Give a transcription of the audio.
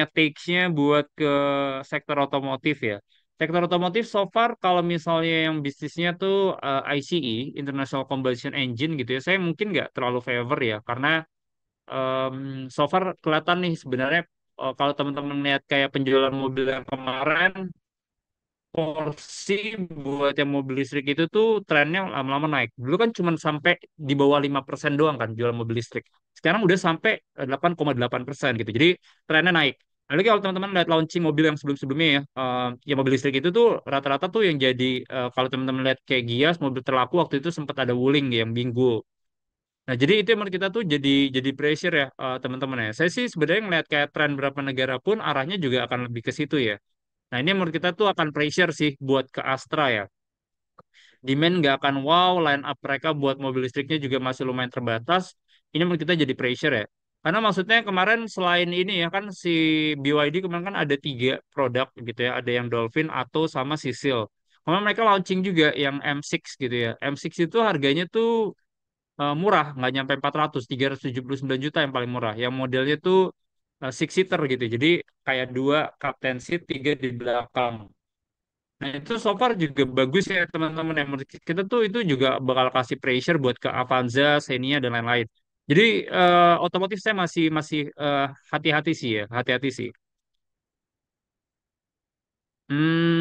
ya takes-nya buat ke sektor otomotif ya. Sektor otomotif so far kalau misalnya yang bisnisnya tuh uh, eh, ICE, International Combustion Engine gitu ya, saya mungkin nggak terlalu favor ya karena um, so far kelihatan nih sebenarnya uh, kalau teman-teman lihat kayak penjualan mobil yang kemarin porsi buat yang mobil listrik itu tuh trennya lama-lama naik. Dulu kan cuma sampai di bawah lima persen doang kan jual mobil listrik. Sekarang udah sampai 8,8% eh, gitu. Jadi trennya naik. Nah, Lalu kalau teman-teman lihat launching mobil yang sebelum-sebelumnya ya, uh, ya mobil listrik itu tuh rata-rata tuh yang jadi uh, kalau teman-teman lihat kayak Gias, mobil terlaku waktu itu sempat ada Wuling ya, yang minggu. Nah, jadi itu yang menurut kita tuh jadi jadi pressure ya uh, teman-teman ya. Saya sih sebenarnya ngelihat kayak tren berapa negara pun arahnya juga akan lebih ke situ ya Nah ini menurut kita tuh akan pressure sih buat ke Astra ya. Demand nggak akan wow, line up mereka buat mobil listriknya juga masih lumayan terbatas. Ini menurut kita jadi pressure ya. Karena maksudnya kemarin selain ini ya kan si BYD kemarin kan ada tiga produk gitu ya. Ada yang Dolphin, atau sama Sisil. Kemarin mereka launching juga yang M6 gitu ya. M6 itu harganya tuh eh, murah, nggak nyampe 400, 379 juta yang paling murah. Yang modelnya tuh Eh, six seater gitu. Jadi kayak dua captain seat, tiga di belakang. Nah itu so far juga bagus ya teman-teman yang kita tuh itu juga bakal kasih pressure buat ke Avanza, Xenia dan lain-lain. Jadi uh, otomotif saya masih masih eh, hati-hati uh, sih ya, hati-hati sih. Hmm,